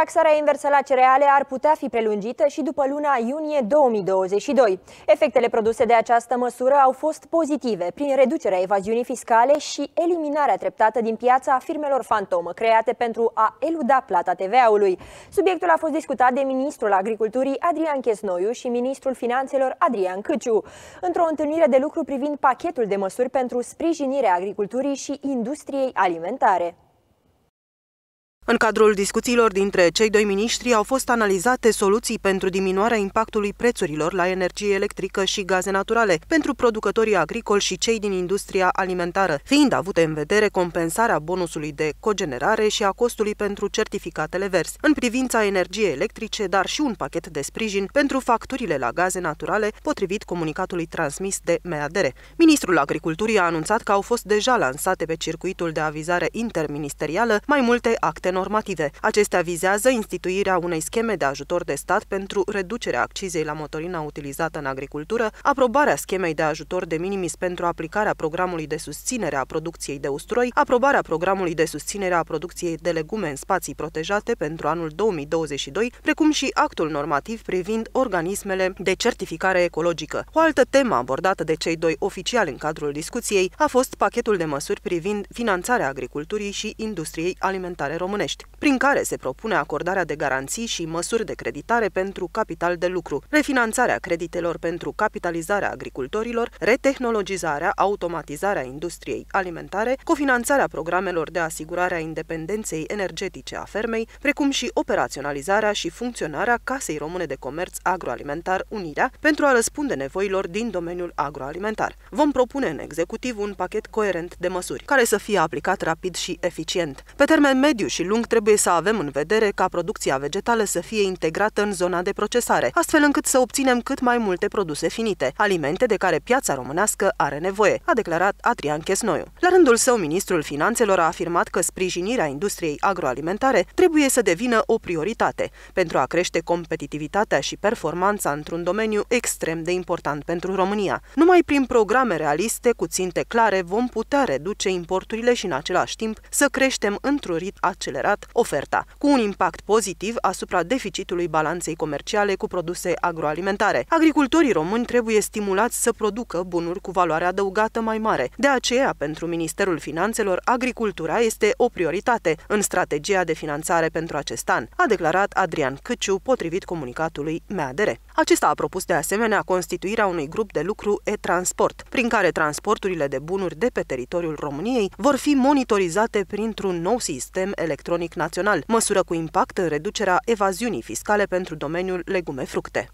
Taxarea inversă la cereale ar putea fi prelungită și după luna iunie 2022. Efectele produse de această măsură au fost pozitive prin reducerea evaziunii fiscale și eliminarea treptată din piața firmelor fantomă create pentru a eluda plata TVA-ului. Subiectul a fost discutat de ministrul agriculturii Adrian Chesnoiu și ministrul finanțelor Adrian Căciu într-o întâlnire de lucru privind pachetul de măsuri pentru sprijinirea agriculturii și industriei alimentare. În cadrul discuțiilor dintre cei doi miniștri au fost analizate soluții pentru diminuarea impactului prețurilor la energie electrică și gaze naturale pentru producătorii agricoli și cei din industria alimentară, fiind avute în vedere compensarea bonusului de cogenerare și a costului pentru certificatele verzi, în privința energiei electrice, dar și un pachet de sprijin pentru facturile la gaze naturale, potrivit comunicatului transmis de MEADR. Ministrul Agriculturii a anunțat că au fost deja lansate pe circuitul de avizare interministerială mai multe acte normale normative. Acestea vizează instituirea unei scheme de ajutor de stat pentru reducerea accizei la motorina utilizată în agricultură, aprobarea schemei de ajutor de minimis pentru aplicarea programului de susținere a producției de ustroi, aprobarea programului de susținere a producției de legume în spații protejate pentru anul 2022, precum și actul normativ privind organismele de certificare ecologică. O altă temă abordată de cei doi oficiali în cadrul discuției a fost pachetul de măsuri privind finanțarea agriculturii și industriei alimentare românești. București, prin care se propune acordarea de garanții și măsuri de creditare pentru capital de lucru, refinanțarea creditelor pentru capitalizarea agricultorilor, retehnologizarea, automatizarea industriei alimentare, cofinanțarea programelor de asigurare a independenței energetice a fermei, precum și operaționalizarea și funcționarea Casei Române de Comerț Agroalimentar Unirea pentru a răspunde nevoilor din domeniul agroalimentar. Vom propune în executiv un pachet coerent de măsuri, care să fie aplicat rapid și eficient. Pe termen mediu și lung, lung trebuie să avem în vedere ca producția vegetală să fie integrată în zona de procesare, astfel încât să obținem cât mai multe produse finite, alimente de care piața românească are nevoie, a declarat Adrian Chesnoiu. La rândul său, ministrul Finanțelor a afirmat că sprijinirea industriei agroalimentare trebuie să devină o prioritate pentru a crește competitivitatea și performanța într-un domeniu extrem de important pentru România. Numai prin programe realiste cu ținte clare vom putea reduce importurile și în același timp să creștem într-un rit accelerat accelerat oferta, cu un impact pozitiv asupra deficitului balanței comerciale cu produse agroalimentare. Agricultorii români trebuie stimulați să producă bunuri cu valoare adăugată mai mare. De aceea, pentru Ministerul Finanțelor, agricultura este o prioritate în strategia de finanțare pentru acest an, a declarat Adrian Căciu potrivit comunicatului MADR. Acesta a propus de asemenea constituirea unui grup de lucru e-transport, prin care transporturile de bunuri de pe teritoriul României vor fi monitorizate printr-un nou sistem electronic electronic național, măsură cu impact în reducerea evaziunii fiscale pentru domeniul legume-fructe.